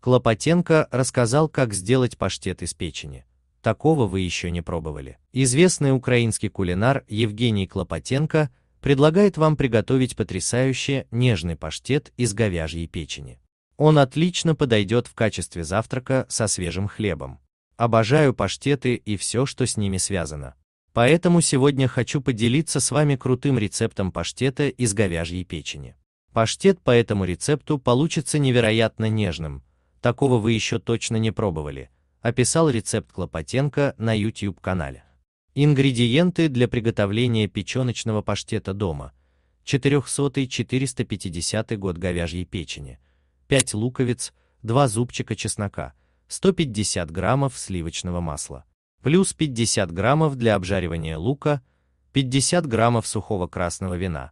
Клопотенко рассказал, как сделать паштет из печени. Такого вы еще не пробовали. Известный украинский кулинар Евгений Клопотенко предлагает вам приготовить потрясающий нежный паштет из говяжьей печени. Он отлично подойдет в качестве завтрака со свежим хлебом. Обожаю паштеты и все, что с ними связано. Поэтому сегодня хочу поделиться с вами крутым рецептом паштета из говяжьей печени. Паштет по этому рецепту получится невероятно нежным, такого вы еще точно не пробовали, описал рецепт Клопотенко на YouTube-канале. Ингредиенты для приготовления печеночного паштета дома. 400-450 год говяжьей печени. 5 луковиц, 2 зубчика чеснока, 150 граммов сливочного масла. Плюс 50 граммов для обжаривания лука, 50 граммов сухого красного вина,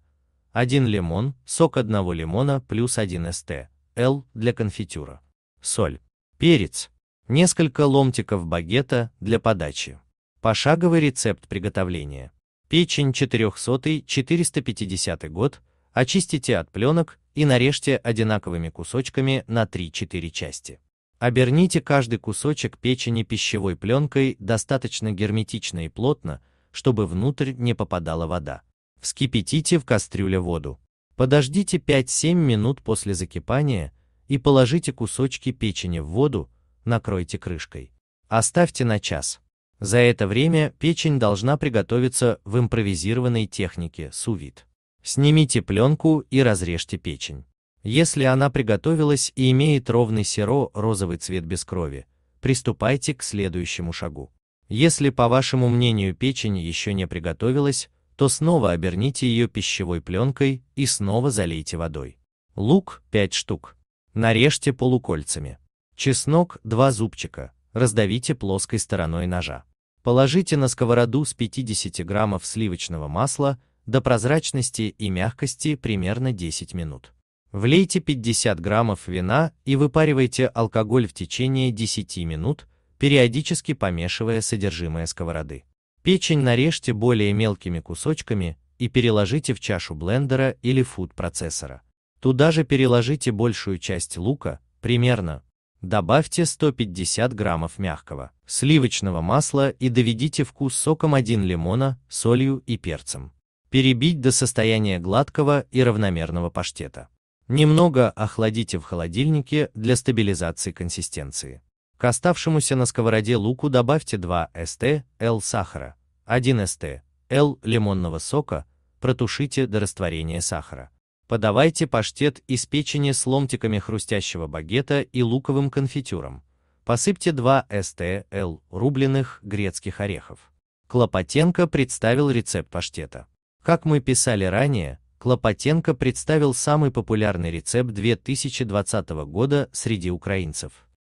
1 лимон, сок одного лимона плюс 1 ст. Л для конфитюра соль, перец, несколько ломтиков багета для подачи. Пошаговый рецепт приготовления. Печень 400-450 год, очистите от пленок и нарежьте одинаковыми кусочками на 3-4 части. Оберните каждый кусочек печени пищевой пленкой достаточно герметично и плотно, чтобы внутрь не попадала вода. Вскипятите в кастрюле воду. Подождите 5-7 минут после закипания и положите кусочки печени в воду, накройте крышкой. Оставьте на час. За это время печень должна приготовиться в импровизированной технике сувит. Снимите пленку и разрежьте печень. Если она приготовилась и имеет ровный серо розовый цвет без крови, приступайте к следующему шагу. Если, по вашему мнению, печень еще не приготовилась, то снова оберните ее пищевой пленкой и снова залейте водой. Лук 5 штук. Нарежьте полукольцами. Чеснок 2 зубчика, раздавите плоской стороной ножа. Положите на сковороду с 50 граммов сливочного масла до прозрачности и мягкости примерно 10 минут. Влейте 50 граммов вина и выпаривайте алкоголь в течение 10 минут, периодически помешивая содержимое сковороды. Печень нарежьте более мелкими кусочками и переложите в чашу блендера или фуд-процессора. Туда же переложите большую часть лука, примерно. Добавьте 150 граммов мягкого сливочного масла и доведите вкус соком 1 лимона, солью и перцем. Перебить до состояния гладкого и равномерного паштета. Немного охладите в холодильнике для стабилизации консистенции. К оставшемуся на сковороде луку добавьте 2 ст л сахара, 1 ст л лимонного сока, протушите до растворения сахара. Подавайте паштет из печени с ломтиками хрустящего багета и луковым конфитюром. Посыпьте 2 стл рубленых грецких орехов. Клопотенко представил рецепт паштета. Как мы писали ранее, Клопотенко представил самый популярный рецепт 2020 года среди украинцев.